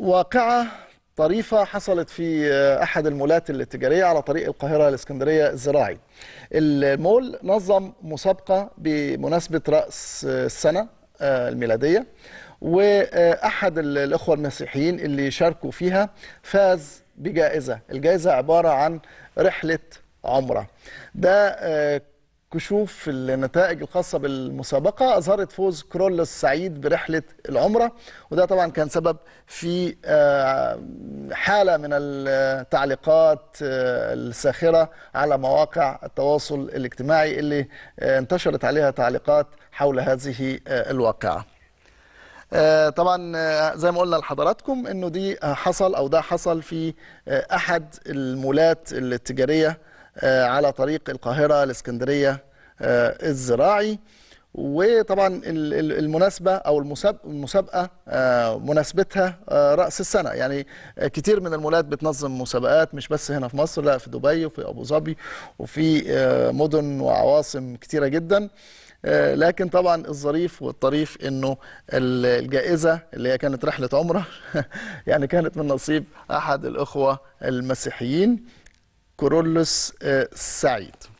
واقعة طريفة حصلت في أحد المولات التجارية على طريق القاهرة الإسكندرية الزراعي المول نظم مسابقة بمناسبة رأس السنة آه، الميلادية وأحد الأخوة المسيحيين اللي شاركوا فيها فاز بجائزة الجائزة عبارة عن رحلة عمرة ده آه، كشوف النتائج الخاصة بالمسابقة أظهرت فوز كرول السعيد برحلة العمرة وده طبعا كان سبب في آه، حالة من التعليقات آه، الساخرة على مواقع التواصل الاجتماعي اللي آه، انتشرت عليها تعليقات حول هذه الواقعة طبعا زي ما قلنا لحضراتكم انه دي حصل او ده حصل في احد المولات التجاريه آه، على طريق القاهرة الإسكندرية آه، الزراعي وطبعا المناسبه او المسابقه آه، مناسبتها راس السنه يعني كتير من المولات بتنظم مسابقات مش بس هنا في مصر لا في دبي وفي ابو ظبي وفي مدن وعواصم كتيره جدا لكن طبعا الظريف والطريف انه الجائزه اللي هي كانت رحله عمره يعني كانت من نصيب احد الاخوه المسيحيين كورولوس آه، سعيد